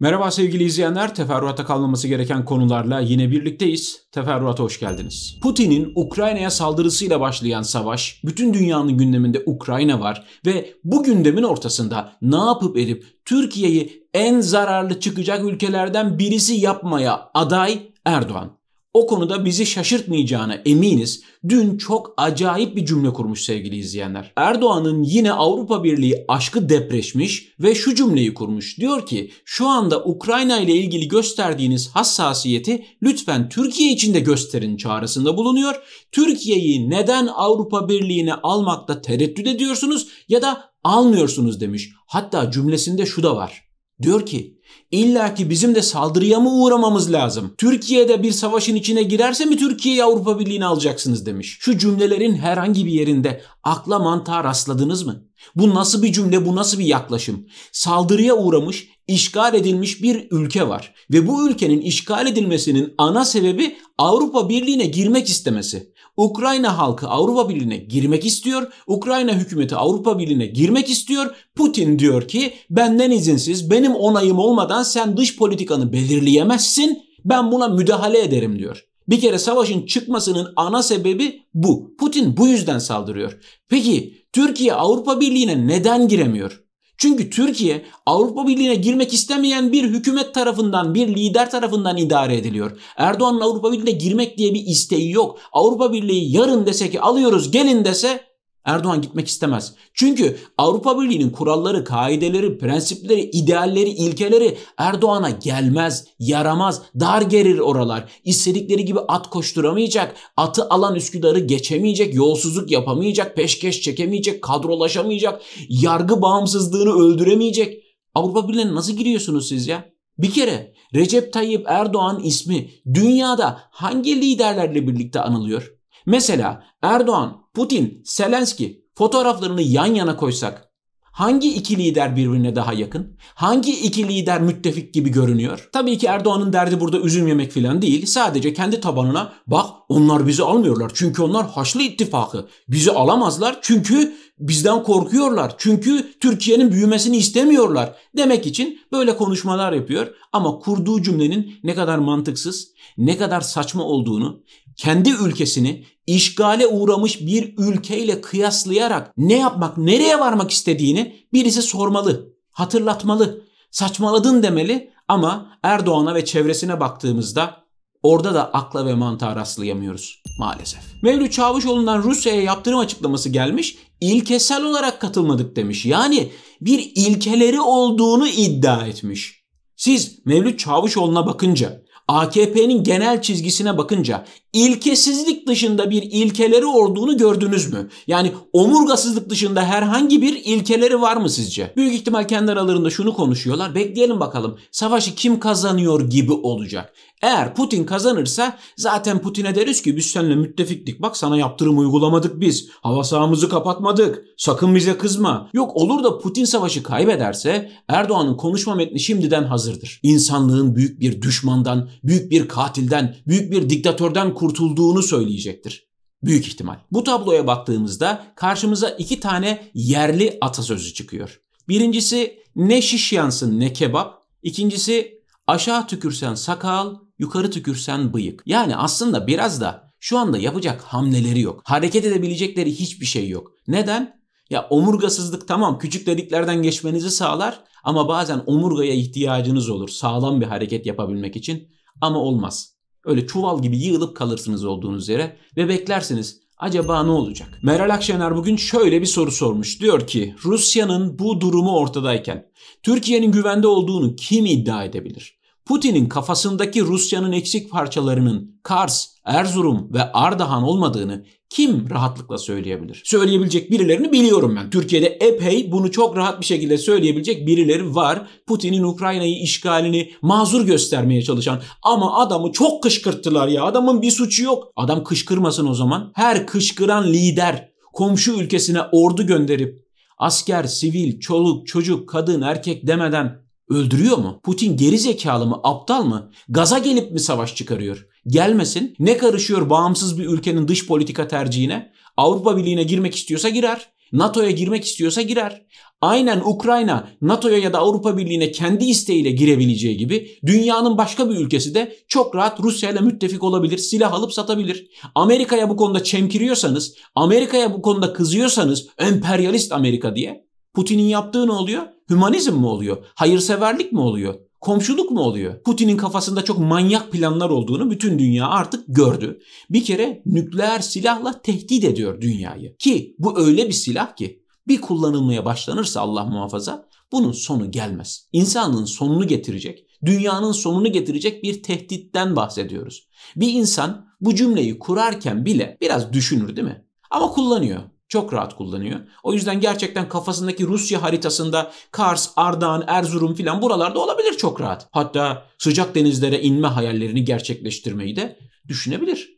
Merhaba sevgili izleyenler, teferruata kalmaması gereken konularla yine birlikteyiz. Teferruata hoş geldiniz. Putin'in Ukrayna'ya saldırısıyla başlayan savaş, bütün dünyanın gündeminde Ukrayna var ve bu gündemin ortasında ne yapıp edip Türkiye'yi en zararlı çıkacak ülkelerden birisi yapmaya aday Erdoğan o konuda bizi şaşırtmayacağına eminiz. Dün çok acayip bir cümle kurmuş sevgili izleyenler. Erdoğan'ın yine Avrupa Birliği aşkı depreşmiş ve şu cümleyi kurmuş. Diyor ki şu anda Ukrayna ile ilgili gösterdiğiniz hassasiyeti lütfen Türkiye için de gösterin çağrısında bulunuyor. Türkiye'yi neden Avrupa Birliği'ne almakta tereddüt ediyorsunuz ya da almıyorsunuz demiş. Hatta cümlesinde şu da var. Diyor ki illa ki bizim de saldırıya mı uğramamız lazım? Türkiye'de bir savaşın içine girerse mi Türkiye'yi Avrupa Birliği'ne alacaksınız demiş. Şu cümlelerin herhangi bir yerinde akla mantığa rastladınız mı? Bu nasıl bir cümle bu nasıl bir yaklaşım? Saldırıya uğramış işgal edilmiş bir ülke var ve bu ülkenin işgal edilmesinin ana sebebi Avrupa Birliği'ne girmek istemesi. Ukrayna halkı Avrupa Birliği'ne girmek istiyor. Ukrayna hükümeti Avrupa Birliği'ne girmek istiyor. Putin diyor ki benden izinsiz, benim onayım olmadan sen dış politikanı belirleyemezsin. Ben buna müdahale ederim diyor. Bir kere savaşın çıkmasının ana sebebi bu. Putin bu yüzden saldırıyor. Peki Türkiye Avrupa Birliği'ne neden giremiyor? Çünkü Türkiye Avrupa Birliği'ne girmek istemeyen bir hükümet tarafından, bir lider tarafından idare ediliyor. Erdoğan'ın Avrupa Birliği'ne girmek diye bir isteği yok. Avrupa Birliği yarın dese ki alıyoruz gelin dese Erdoğan gitmek istemez. Çünkü Avrupa Birliği'nin kuralları, kaideleri, prensipleri, idealleri, ilkeleri Erdoğan'a gelmez, yaramaz, dar gerir oralar. İstedikleri gibi at koşturamayacak, atı alan Üsküdar'ı geçemeyecek, yolsuzluk yapamayacak, peşkeş çekemeyecek, kadrolaşamayacak, yargı bağımsızlığını öldüremeyecek. Avrupa Birliği'ne nasıl giriyorsunuz siz ya? Bir kere Recep Tayyip Erdoğan ismi dünyada hangi liderlerle birlikte anılıyor? Mesela Erdoğan Putin, Selenski fotoğraflarını yan yana koysak hangi iki lider birbirine daha yakın? Hangi iki lider müttefik gibi görünüyor? Tabii ki Erdoğan'ın derdi burada üzüm yemek falan değil. Sadece kendi tabanına bak onlar bizi almıyorlar. Çünkü onlar Haçlı ittifakı. Bizi alamazlar çünkü bizden korkuyorlar. Çünkü Türkiye'nin büyümesini istemiyorlar demek için böyle konuşmalar yapıyor. Ama kurduğu cümlenin ne kadar mantıksız, ne kadar saçma olduğunu kendi ülkesini işgale uğramış bir ülkeyle kıyaslayarak ne yapmak, nereye varmak istediğini birisi sormalı, hatırlatmalı, saçmaladın demeli ama Erdoğan'a ve çevresine baktığımızda Orada da akla ve mantığa rastlayamıyoruz maalesef. Mevlüt Çavuşoğlu'ndan Rusya'ya yaptırım açıklaması gelmiş. İlkesel olarak katılmadık demiş. Yani bir ilkeleri olduğunu iddia etmiş. Siz Mevlüt Çavuşoğlu'na bakınca, AKP'nin genel çizgisine bakınca, ilkesizlik dışında bir ilkeleri olduğunu gördünüz mü? Yani omurgasızlık dışında herhangi bir ilkeleri var mı sizce? Büyük ihtimal kendi aralarında şunu konuşuyorlar. Bekleyelim bakalım savaşı kim kazanıyor gibi olacak. Eğer Putin kazanırsa zaten Putin'e deriz ki biz seninle müttefiklik. Bak sana yaptırım uygulamadık biz. Hava sahamızı kapatmadık. Sakın bize kızma. Yok olur da Putin savaşı kaybederse Erdoğan'ın konuşma metni şimdiden hazırdır. İnsanlığın büyük bir düşmandan, büyük bir katilden, büyük bir diktatörden kurtulduğunu kurtulduğunu söyleyecektir. Büyük ihtimal. Bu tabloya baktığımızda karşımıza iki tane yerli atasözü çıkıyor. Birincisi ne şiş yansın ne kebap. İkincisi aşağı tükürsen sakal, yukarı tükürsen bıyık. Yani aslında biraz da şu anda yapacak hamleleri yok. Hareket edebilecekleri hiçbir şey yok. Neden? Ya omurgasızlık tamam küçük deliklerden geçmenizi sağlar ama bazen omurgaya ihtiyacınız olur sağlam bir hareket yapabilmek için ama olmaz. Öyle çuval gibi yığılıp kalırsınız olduğunuz yere ve beklersiniz Acaba ne olacak? Meral Akşener bugün şöyle bir soru sormuş. Diyor ki Rusya'nın bu durumu ortadayken Türkiye'nin güvende olduğunu kim iddia edebilir? Putin'in kafasındaki Rusya'nın eksik parçalarının Kars, Erzurum ve Ardahan olmadığını kim rahatlıkla söyleyebilir? Söyleyebilecek birilerini biliyorum ben. Türkiye'de epey bunu çok rahat bir şekilde söyleyebilecek birileri var. Putin'in Ukrayna'yı işgalini mazur göstermeye çalışan ama adamı çok kışkırttılar ya. Adamın bir suçu yok. Adam kışkırmasın o zaman. Her kışkıran lider komşu ülkesine ordu gönderip asker, sivil, çoluk, çocuk, kadın, erkek demeden Öldürüyor mu? Putin geri zekalı mı? Aptal mı? Gaza gelip mi savaş çıkarıyor? Gelmesin. Ne karışıyor bağımsız bir ülkenin dış politika tercihine? Avrupa Birliği'ne girmek istiyorsa girer. NATO'ya girmek istiyorsa girer. Aynen Ukrayna NATO'ya ya da Avrupa Birliği'ne kendi isteğiyle girebileceği gibi dünyanın başka bir ülkesi de çok rahat Rusya ile müttefik olabilir, silah alıp satabilir. Amerika'ya bu konuda çemkiriyorsanız, Amerika'ya bu konuda kızıyorsanız emperyalist Amerika diye Putin'in yaptığı ne oluyor? Hümanizm mi oluyor? Hayırseverlik mi oluyor? Komşuluk mu oluyor? Putin'in kafasında çok manyak planlar olduğunu bütün dünya artık gördü. Bir kere nükleer silahla tehdit ediyor dünyayı. Ki bu öyle bir silah ki bir kullanılmaya başlanırsa Allah muhafaza bunun sonu gelmez. İnsanın sonunu getirecek, dünyanın sonunu getirecek bir tehditten bahsediyoruz. Bir insan bu cümleyi kurarken bile biraz düşünür değil mi? Ama kullanıyor. Çok rahat kullanıyor. O yüzden gerçekten kafasındaki Rusya haritasında Kars, Ardahan, Erzurum filan buralarda olabilir çok rahat. Hatta sıcak denizlere inme hayallerini gerçekleştirmeyi de düşünebilir.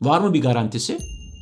Var mı bir garantisi?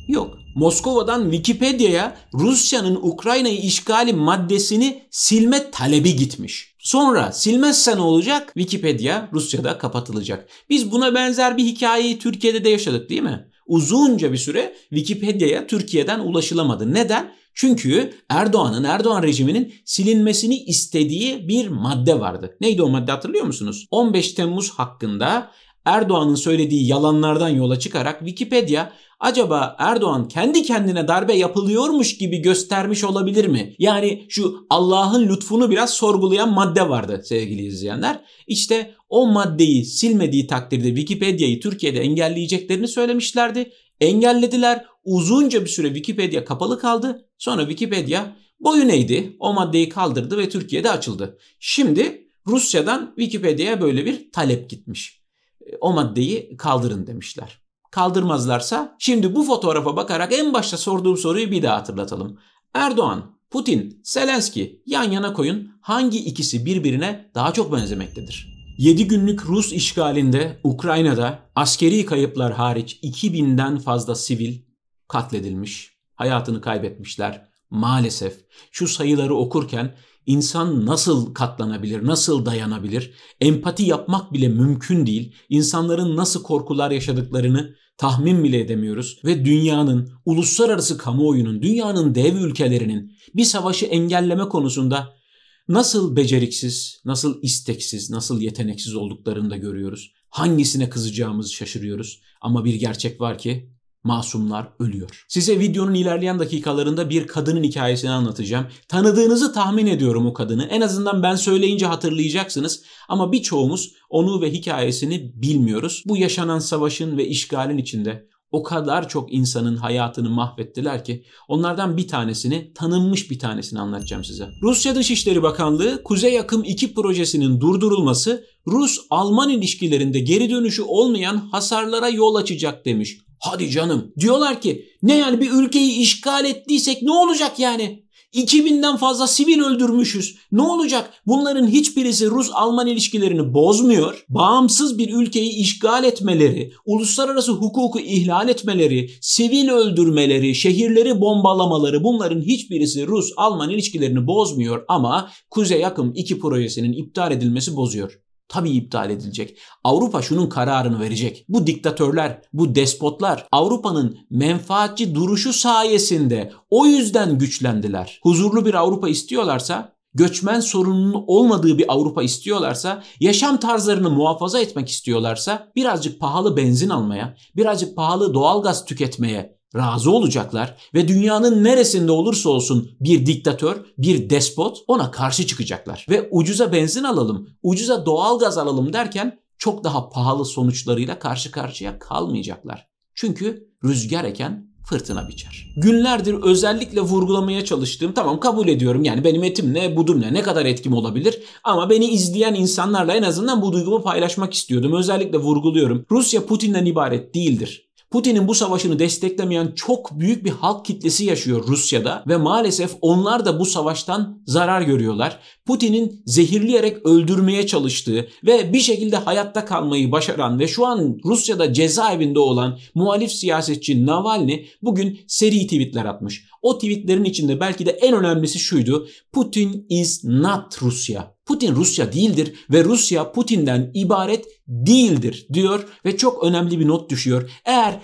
Yok. Moskova'dan Wikipedia'ya Rusya'nın Ukrayna'yı işgali maddesini silme talebi gitmiş. Sonra silmezse ne olacak? Wikipedia Rusya'da kapatılacak. Biz buna benzer bir hikayeyi Türkiye'de de yaşadık değil mi? uzunca bir süre Wikipedia'ya Türkiye'den ulaşılamadı. Neden? Çünkü Erdoğan'ın, Erdoğan rejiminin silinmesini istediği bir madde vardı. Neydi o madde hatırlıyor musunuz? 15 Temmuz hakkında Erdoğan'ın söylediği yalanlardan yola çıkarak Wikipedia acaba Erdoğan kendi kendine darbe yapılıyormuş gibi göstermiş olabilir mi? Yani şu Allah'ın lütfunu biraz sorgulayan madde vardı sevgili izleyenler. İşte o maddeyi silmediği takdirde Wikipedia'yı Türkiye'de engelleyeceklerini söylemişlerdi. Engellediler. Uzunca bir süre Wikipedia kapalı kaldı. Sonra Wikipedia boyun eğdi. O maddeyi kaldırdı ve Türkiye'de açıldı. Şimdi Rusya'dan Wikipedia'ya böyle bir talep gitmiş. E, o maddeyi kaldırın demişler. Kaldırmazlarsa şimdi bu fotoğrafa bakarak en başta sorduğum soruyu bir daha hatırlatalım. Erdoğan, Putin, Zelenski yan yana koyun hangi ikisi birbirine daha çok benzemektedir? 7 günlük Rus işgalinde Ukrayna'da askeri kayıplar hariç 2000'den fazla sivil katledilmiş, hayatını kaybetmişler. Maalesef şu sayıları okurken insan nasıl katlanabilir, nasıl dayanabilir? Empati yapmak bile mümkün değil. İnsanların nasıl korkular yaşadıklarını tahmin bile edemiyoruz ve dünyanın, uluslararası kamuoyunun, dünyanın dev ülkelerinin bir savaşı engelleme konusunda Nasıl beceriksiz, nasıl isteksiz, nasıl yeteneksiz olduklarını da görüyoruz. Hangisine kızacağımızı şaşırıyoruz. Ama bir gerçek var ki masumlar ölüyor. Size videonun ilerleyen dakikalarında bir kadının hikayesini anlatacağım. Tanıdığınızı tahmin ediyorum o kadını. En azından ben söyleyince hatırlayacaksınız ama birçoğumuz onu ve hikayesini bilmiyoruz. Bu yaşanan savaşın ve işgalin içinde o kadar çok insanın hayatını mahvettiler ki onlardan bir tanesini, tanınmış bir tanesini anlatacağım size. Rusya Dışişleri Bakanlığı Kuzey Yakım 2 projesinin durdurulması Rus-Alman ilişkilerinde geri dönüşü olmayan hasarlara yol açacak demiş. Hadi canım. Diyorlar ki ne yani bir ülkeyi işgal ettiysek ne olacak yani? 2000'den fazla sivil öldürmüşüz. Ne olacak? Bunların hiçbirisi Rus-Alman ilişkilerini bozmuyor. Bağımsız bir ülkeyi işgal etmeleri, uluslararası hukuku ihlal etmeleri, sivil öldürmeleri, şehirleri bombalamaları bunların hiçbirisi Rus-Alman ilişkilerini bozmuyor ama Kuzey Akım 2 projesinin iptal edilmesi bozuyor tabii iptal edilecek. Avrupa şunun kararını verecek. Bu diktatörler, bu despotlar Avrupa'nın menfaatçi duruşu sayesinde o yüzden güçlendiler. Huzurlu bir Avrupa istiyorlarsa göçmen sorununun olmadığı bir Avrupa istiyorlarsa, yaşam tarzlarını muhafaza etmek istiyorlarsa birazcık pahalı benzin almaya, birazcık pahalı doğalgaz tüketmeye razı olacaklar ve dünyanın neresinde olursa olsun bir diktatör, bir despot ona karşı çıkacaklar. Ve ucuza benzin alalım, ucuza doğalgaz alalım derken çok daha pahalı sonuçlarıyla karşı karşıya kalmayacaklar. Çünkü rüzgar eken fırtına biçer. Günlerdir özellikle vurgulamaya çalıştığım tamam kabul ediyorum yani benim etim etimle budumla ne kadar etkim olabilir ama beni izleyen insanlarla en azından bu duygumu paylaşmak istiyordum. Özellikle vurguluyorum. Rusya Putin'den ibaret değildir. Putin'in bu savaşını desteklemeyen çok büyük bir halk kitlesi yaşıyor Rusya'da ve maalesef onlar da bu savaştan zarar görüyorlar. Putin'in zehirleyerek öldürmeye çalıştığı ve bir şekilde hayatta kalmayı başaran ve şu an Rusya'da cezaevinde olan muhalif siyasetçi Navalny bugün seri tweetler atmış. O tweetlerin içinde belki de en önemlisi şuydu. Putin is not Rusya. Putin Rusya değildir ve Rusya Putin'den ibaret değildir diyor ve çok önemli bir not düşüyor. Eğer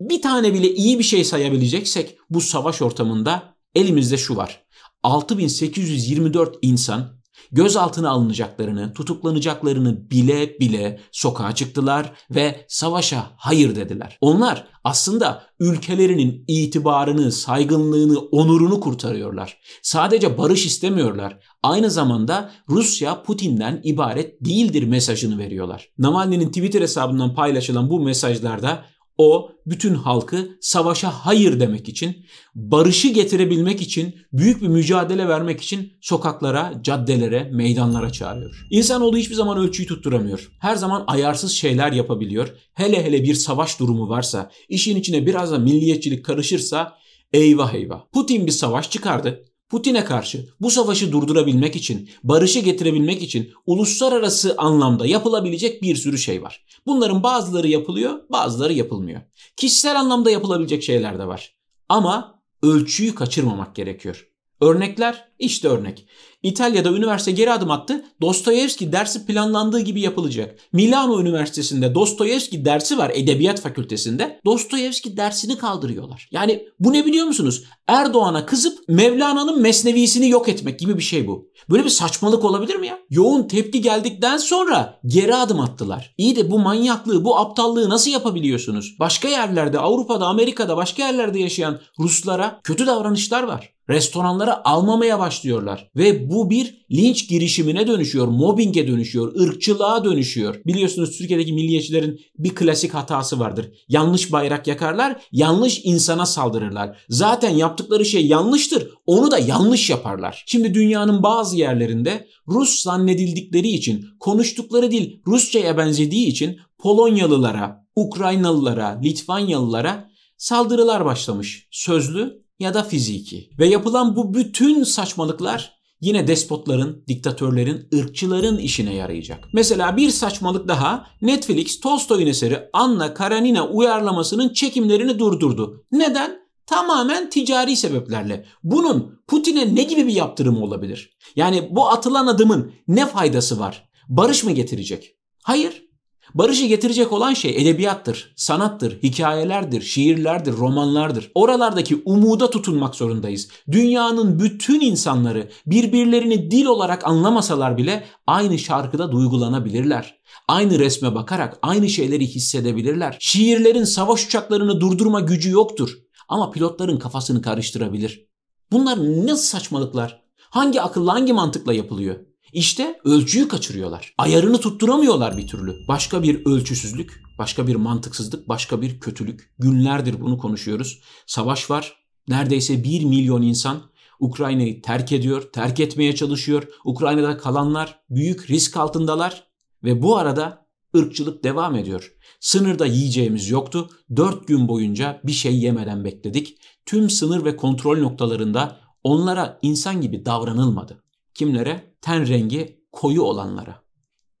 bir tane bile iyi bir şey sayabileceksek bu savaş ortamında elimizde şu var. 6824 insan gözaltına alınacaklarını, tutuklanacaklarını bile bile sokağa çıktılar ve savaşa hayır dediler. Onlar aslında ülkelerinin itibarını, saygınlığını, onurunu kurtarıyorlar. Sadece barış istemiyorlar. Aynı zamanda Rusya Putin'den ibaret değildir mesajını veriyorlar. Navalny'nin Twitter hesabından paylaşılan bu mesajlarda o bütün halkı savaşa hayır demek için, barışı getirebilmek için, büyük bir mücadele vermek için sokaklara, caddelere, meydanlara çağırıyor. İnsanoğlu hiçbir zaman ölçüyü tutturamıyor. Her zaman ayarsız şeyler yapabiliyor. Hele hele bir savaş durumu varsa, işin içine biraz da milliyetçilik karışırsa eyvah eyvah. Putin bir savaş çıkardı. Putin'e karşı bu savaşı durdurabilmek için, barışı getirebilmek için uluslararası anlamda yapılabilecek bir sürü şey var. Bunların bazıları yapılıyor, bazıları yapılmıyor. Kişisel anlamda yapılabilecek şeyler de var. Ama ölçüyü kaçırmamak gerekiyor. Örnekler işte örnek. İtalya'da üniversite geri adım attı. Dostoyevski dersi planlandığı gibi yapılacak. Milano Üniversitesi'nde Dostoyevski dersi var Edebiyat Fakültesinde. Dostoyevski dersini kaldırıyorlar. Yani bu ne biliyor musunuz? Erdoğan'a kızıp Mevlana'nın mesnevisini yok etmek gibi bir şey bu. Böyle bir saçmalık olabilir mi ya? Yoğun tepki geldikten sonra geri adım attılar. İyi de bu manyaklığı, bu aptallığı nasıl yapabiliyorsunuz? Başka yerlerde, Avrupa'da, Amerika'da, başka yerlerde yaşayan Ruslara kötü davranışlar var restoranlara almamaya başlıyorlar. Ve bu bir linç girişimine dönüşüyor, mobbinge dönüşüyor, ırkçılığa dönüşüyor. Biliyorsunuz Türkiye'deki milliyetçilerin bir klasik hatası vardır. Yanlış bayrak yakarlar, yanlış insana saldırırlar. Zaten yaptıkları şey yanlıştır, onu da yanlış yaparlar. Şimdi dünyanın bazı yerlerinde Rus zannedildikleri için, konuştukları dil Rusça'ya benzediği için Polonyalılara, Ukraynalılara, Litvanyalılara saldırılar başlamış. Sözlü ya da fiziki. Ve yapılan bu bütün saçmalıklar yine despotların, diktatörlerin, ırkçıların işine yarayacak. Mesela bir saçmalık daha Netflix Tolstoy'un eseri Anna Karenina uyarlamasının çekimlerini durdurdu. Neden? tamamen ticari sebeplerle. Bunun Putin'e ne gibi bir yaptırımı olabilir? Yani bu atılan adımın ne faydası var? Barış mı getirecek? Hayır. Barışı getirecek olan şey edebiyattır, sanattır, hikayelerdir, şiirlerdir, romanlardır. Oralardaki umuda tutunmak zorundayız. Dünyanın bütün insanları birbirlerini dil olarak anlamasalar bile aynı şarkıda duygulanabilirler. Aynı resme bakarak aynı şeyleri hissedebilirler. Şiirlerin savaş uçaklarını durdurma gücü yoktur ama pilotların kafasını karıştırabilir. Bunlar ne saçmalıklar? Hangi akılla hangi mantıkla yapılıyor? İşte ölçüyü kaçırıyorlar. Ayarını tutturamıyorlar bir türlü. Başka bir ölçüsüzlük, başka bir mantıksızlık, başka bir kötülük. Günlerdir bunu konuşuyoruz. Savaş var. Neredeyse 1 milyon insan Ukrayna'yı terk ediyor, terk etmeye çalışıyor. Ukrayna'da kalanlar büyük risk altındalar ve bu arada ırkçılık devam ediyor. Sınırda yiyeceğimiz yoktu. 4 gün boyunca bir şey yemeden bekledik. Tüm sınır ve kontrol noktalarında onlara insan gibi davranılmadı. Kimlere? Ten rengi koyu olanlara.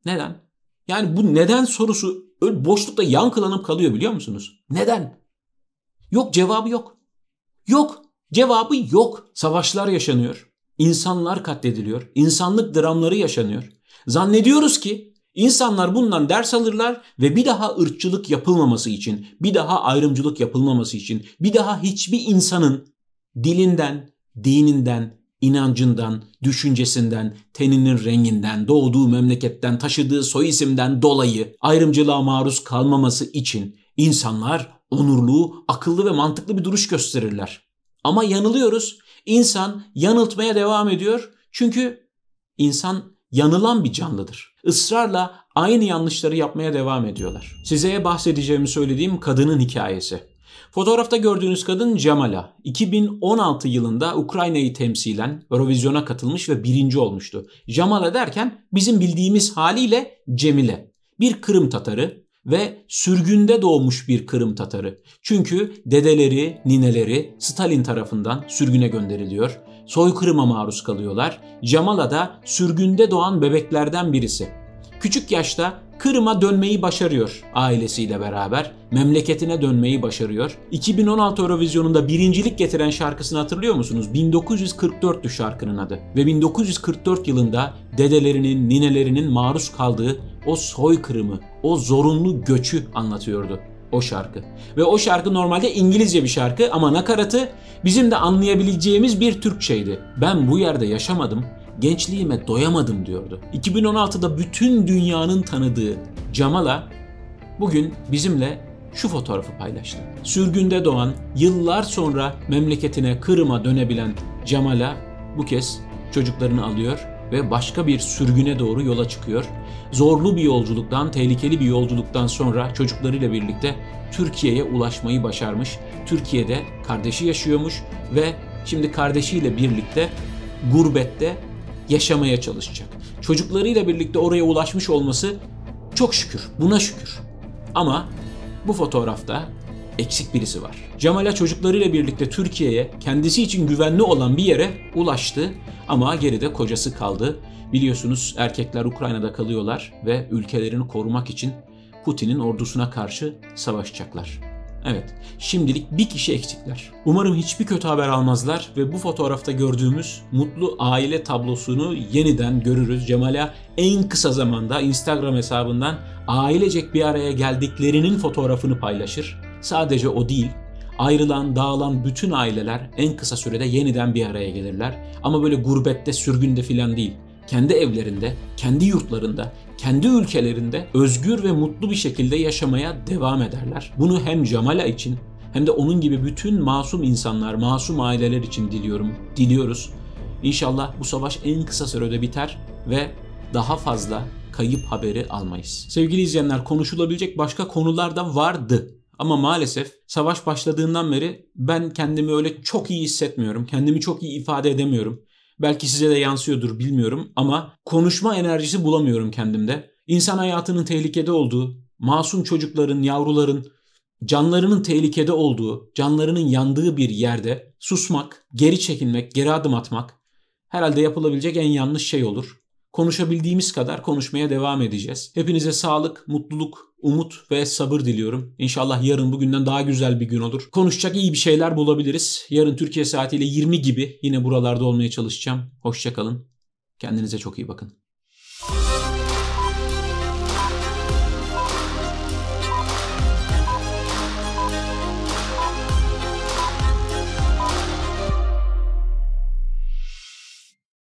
Neden? Yani bu neden sorusu öyle boşlukta yankılanıp kalıyor biliyor musunuz? Neden? Yok cevabı yok. Yok cevabı yok. Savaşlar yaşanıyor. İnsanlar katlediliyor. İnsanlık dramları yaşanıyor. Zannediyoruz ki insanlar bundan ders alırlar ve bir daha ırkçılık yapılmaması için, bir daha ayrımcılık yapılmaması için, bir daha hiçbir insanın dilinden, dininden, inancından, düşüncesinden, teninin renginden, doğduğu memleketten, taşıdığı soy isimden dolayı ayrımcılığa maruz kalmaması için insanlar onurlu, akıllı ve mantıklı bir duruş gösterirler. Ama yanılıyoruz. İnsan yanıltmaya devam ediyor. Çünkü insan yanılan bir canlıdır. Israrla aynı yanlışları yapmaya devam ediyorlar. Size bahsedeceğimi söylediğim kadının hikayesi. Fotoğrafta gördüğünüz kadın Cemala. 2016 yılında Ukrayna'yı temsilen Eurovision'a katılmış ve birinci olmuştu. Cemala derken bizim bildiğimiz haliyle Cemile. Bir Kırım Tatarı, ve sürgünde doğmuş bir Kırım Tatarı. Çünkü dedeleri, nineleri Stalin tarafından sürgüne gönderiliyor. Soykırıma maruz kalıyorlar. Camala da sürgünde doğan bebeklerden birisi. Küçük yaşta Kırım'a dönmeyi başarıyor ailesiyle beraber. Memleketine dönmeyi başarıyor. 2016 Eurovizyon'unda birincilik getiren şarkısını hatırlıyor musunuz? 1944'tü şarkının adı. Ve 1944 yılında dedelerinin, ninelerinin maruz kaldığı o soykırımı, o zorunlu göçü anlatıyordu o şarkı. Ve o şarkı normalde İngilizce bir şarkı ama nakaratı bizim de anlayabileceğimiz bir Türkçeydi. Ben bu yerde yaşamadım gençliğime doyamadım diyordu. 2016'da bütün dünyanın tanıdığı Camala bugün bizimle şu fotoğrafı paylaştı. Sürgünde doğan, yıllar sonra memleketine Kırım'a dönebilen Cemal'a bu kez çocuklarını alıyor ve başka bir sürgüne doğru yola çıkıyor. Zorlu bir yolculuktan, tehlikeli bir yolculuktan sonra çocuklarıyla birlikte Türkiye'ye ulaşmayı başarmış. Türkiye'de kardeşi yaşıyormuş ve şimdi kardeşiyle birlikte gurbette yaşamaya çalışacak. Çocuklarıyla birlikte oraya ulaşmış olması çok şükür, buna şükür. Ama bu fotoğrafta eksik birisi var. Cemal'a çocuklarıyla birlikte Türkiye'ye kendisi için güvenli olan bir yere ulaştı ama geride kocası kaldı. Biliyorsunuz erkekler Ukrayna'da kalıyorlar ve ülkelerini korumak için Putin'in ordusuna karşı savaşacaklar. Evet, şimdilik bir kişi eksikler. Umarım hiçbir kötü haber almazlar ve bu fotoğrafta gördüğümüz mutlu aile tablosunu yeniden görürüz. Cemal'a en kısa zamanda Instagram hesabından ailecek bir araya geldiklerinin fotoğrafını paylaşır. Sadece o değil, ayrılan, dağılan bütün aileler en kısa sürede yeniden bir araya gelirler. Ama böyle gurbette, sürgünde filan değil kendi evlerinde, kendi yurtlarında, kendi ülkelerinde özgür ve mutlu bir şekilde yaşamaya devam ederler. Bunu hem Camala için hem de onun gibi bütün masum insanlar, masum aileler için diliyorum, diliyoruz. İnşallah bu savaş en kısa sürede biter ve daha fazla kayıp haberi almayız. Sevgili izleyenler konuşulabilecek başka konular da vardı. Ama maalesef savaş başladığından beri ben kendimi öyle çok iyi hissetmiyorum. Kendimi çok iyi ifade edemiyorum. Belki size de yansıyordur bilmiyorum ama konuşma enerjisi bulamıyorum kendimde. İnsan hayatının tehlikede olduğu, masum çocukların, yavruların, canlarının tehlikede olduğu, canlarının yandığı bir yerde susmak, geri çekilmek, geri adım atmak herhalde yapılabilecek en yanlış şey olur. Konuşabildiğimiz kadar konuşmaya devam edeceğiz. Hepinize sağlık, mutluluk, umut ve sabır diliyorum. İnşallah yarın bugünden daha güzel bir gün olur. Konuşacak iyi bir şeyler bulabiliriz. Yarın Türkiye saatiyle 20 gibi yine buralarda olmaya çalışacağım. Hoşçakalın. Kendinize çok iyi bakın.